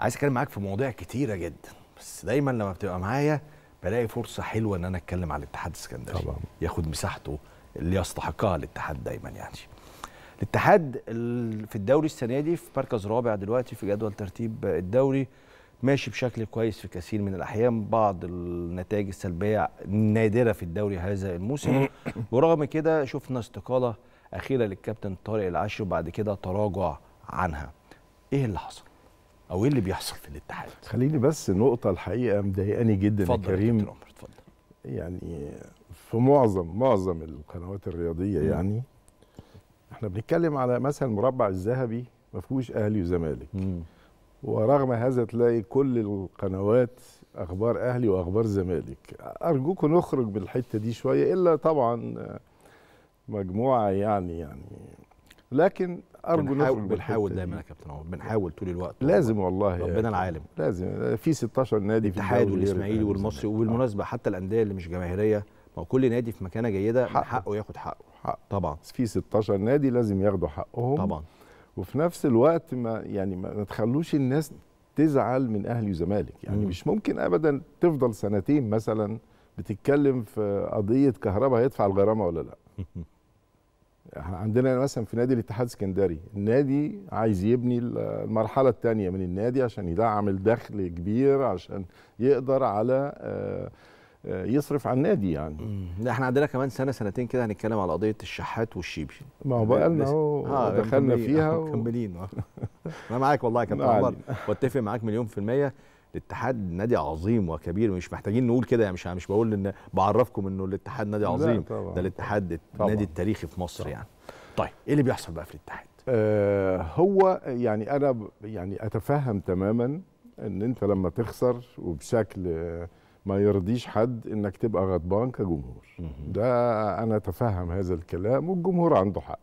عايز اتكلم معاك في مواضيع كتيره جدا بس دايما لما بتبقى معايا بلاقي فرصه حلوه ان انا اتكلم على الاتحاد السكندري طبعا. ياخد مساحته اللي يستحقها الاتحاد دايما يعني الاتحاد في الدوري السنه دي في مركز رابع دلوقتي في جدول ترتيب الدوري ماشي بشكل كويس في كثير من الاحيان بعض النتائج السلبيه نادره في الدوري هذا الموسم ورغم كده شفنا استقاله اخيره للكابتن طارق العشر وبعد كده تراجع عنها ايه اللي حصل او ايه اللي بيحصل في الاتحاد خليني بس نقطه الحقيقه مضايقاني جدا يا كريم اتفضل يعني في معظم معظم القنوات الرياضيه م. يعني احنا بنتكلم على مثلا المربع الذهبي ما فيهوش اهلي وزمالك ورغم هذا تلاقي كل القنوات اخبار اهلي واخبار زمالك ارجوكم نخرج بالحته دي شويه الا طبعا مجموعه يعني يعني لكن ارجو نحاول بنحاول دايما يا كابتن عمر بنحاول طول الوقت لازم والله ربنا العالم لازم في 16 نادي في الاتحاد والاسماعيلي والمصري وبالمناسبه حتى الانديه اللي مش جماهيريه ما كل نادي في مكانه جيده حقه, حقه ياخد حقه حق. طبعا في 16 نادي لازم ياخدوا حقهم طبعا وفي نفس الوقت ما يعني ما تخلوش الناس تزعل من اهلي وزمالك يعني مم. مش ممكن ابدا تفضل سنتين مثلا بتتكلم في قضيه كهرباء هيدفع الغرامه ولا لا عندنا مثلا في نادي الاتحاد السكندري النادي عايز يبني المرحله الثانيه من النادي عشان يدعم الدخل كبير عشان يقدر على آه، آه، يصرف على النادي يعني لا احنا عندنا كمان سنه سنتين كده هنتكلم على قضيه الشحات والشيبي ما هو بقى لنا اهو آه، دخلنا فيها مكملين انا معاك والله يا كابتن عمر واتفق معاك مليون في الميه الاتحاد نادي عظيم وكبير ومش محتاجين نقول كده يعني مش مش بقول ان بعرفكم انه الاتحاد نادي عظيم ده الاتحاد النادي التاريخي في مصر طبعا. يعني طيب ايه اللي بيحصل بقى في الاتحاد آه هو يعني انا يعني اتفهم تماما ان انت لما تخسر وبشكل ما يرضيش حد انك تبقى غضبان كجمهور ده انا اتفهم هذا الكلام والجمهور عنده حق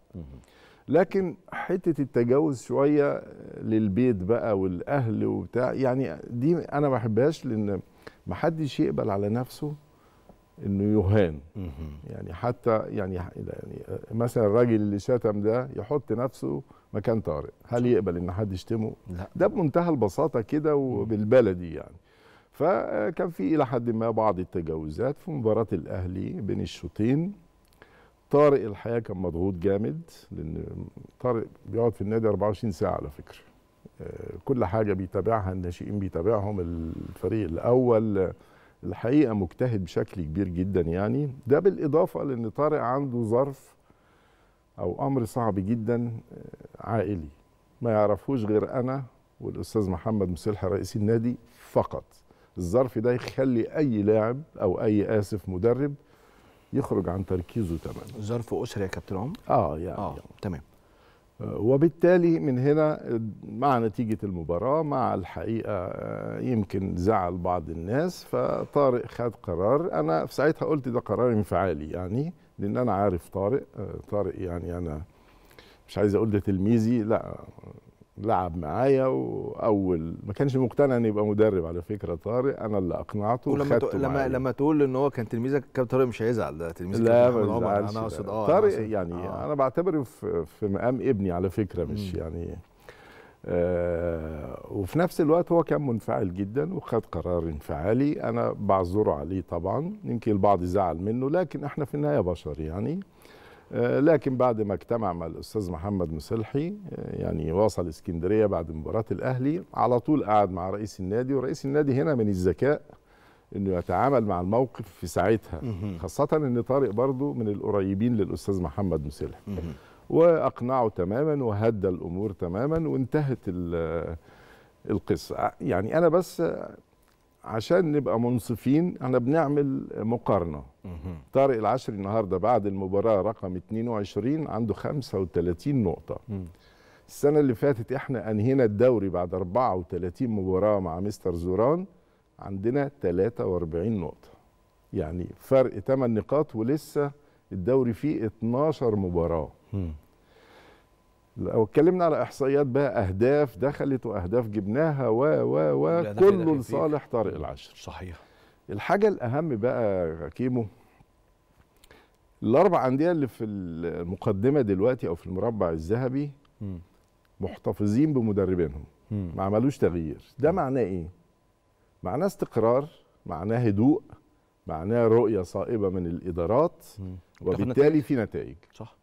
لكن حته التجاوز شويه للبيت بقى والاهل وبتاع يعني دي انا ما بحبهاش لان ما حدش يقبل على نفسه انه يهان يعني حتى يعني يعني مثلا الراجل اللي شتم ده يحط نفسه مكان طارق هل يقبل ان حد يشتمه لا. ده بمنتهى البساطه كده وبالبلدي يعني فكان في الى حد ما بعض التجاوزات في مباراه الاهلي بين الشوطين طارق الحقيقه كان مضغوط جامد لان طارق بيقعد في النادي 24 ساعه على فكره آه، كل حاجه بيتابعها الناشئين بيتابعهم الفريق الاول الحقيقه مجتهد بشكل كبير جدا يعني ده بالاضافه لان طارق عنده ظرف او امر صعب جدا آه، عائلي ما يعرفوش غير انا والاستاذ محمد مسلحه رئيس النادي فقط الظرف ده يخلي اي لاعب او اي اسف مدرب يخرج عن تركيزه تماما ظرف اسري يا كابتن عمر اه يعني اه تمام آه، وبالتالي من هنا آه، مع نتيجة المباراة مع الحقيقة آه، يمكن زعل بعض الناس فطارق خد قرار أنا في ساعتها قلت ده قرار انفعالي يعني لأن أنا عارف طارق طارق يعني أنا مش عايز أقول ده تلميذي لا لعب معايا واول ما كانش مقتنع ان يبقى مدرب على فكره طارق انا اللي اقنعته ولما تق... لما معايا. لما تقول ان هو كان تلميذك كابتن طارق مش هيزعل ده تلميذك لا ما انا اقصد اه طارق يعني آه. انا بعتبره في, في مقام ابني على فكره مش م. يعني آه وفي نفس الوقت هو كان منفعل جدا وخد قرار انفعالي انا بعذره عليه طبعا يمكن البعض زعل منه لكن احنا في النهايه بشر يعني آه، لكن بعد ما اجتمع مع الاستاذ محمد مسلحي آه، يعني وصل اسكندريه بعد مباراه الاهلي على طول قعد مع رئيس النادي ورئيس النادي هنا من الذكاء انه يتعامل مع الموقف في ساعتها خاصه ان طارق برضه من القريبين للاستاذ محمد مسلحي واقنعه تماما وهدى الامور تماما وانتهت آه، القصه يعني انا بس عشان نبقى منصفين احنا بنعمل مقارنه طارق العشري النهارده بعد المباراه رقم 22 عنده 35 نقطه السنه اللي فاتت احنا انهينا الدوري بعد 34 مباراه مع مستر زوران عندنا 43 نقطه يعني فرق 8 نقاط ولسه الدوري فيه 12 مباراه لو اتكلمنا على احصائيات بقى اهداف دخلت واهداف جبناها و و و كله لصالح طارق العشر صحيح الحاجه الاهم بقى كيمو الاربع انديه اللي في المقدمه دلوقتي او في المربع الذهبي محتفظين بمدربينهم ما عملوش تغيير ده معناه ايه معناه استقرار معناه هدوء معناه رؤيه صائبه من الادارات وبالتالي في نتائج صح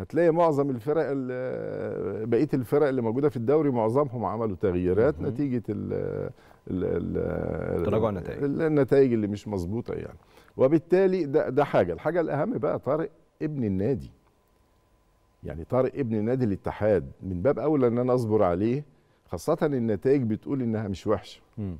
هتلاقي معظم الفرق بقيه الفرق اللي موجوده في الدوري معظمهم عملوا تغييرات نتيجه ال تراجع النتائج النتائج اللي مش مظبوطه يعني وبالتالي ده ده حاجه الحاجه الاهم بقى طارق ابن النادي يعني طارق ابن نادي الاتحاد من باب اولى ان انا اصبر عليه خاصه النتائج بتقول انها مش وحشه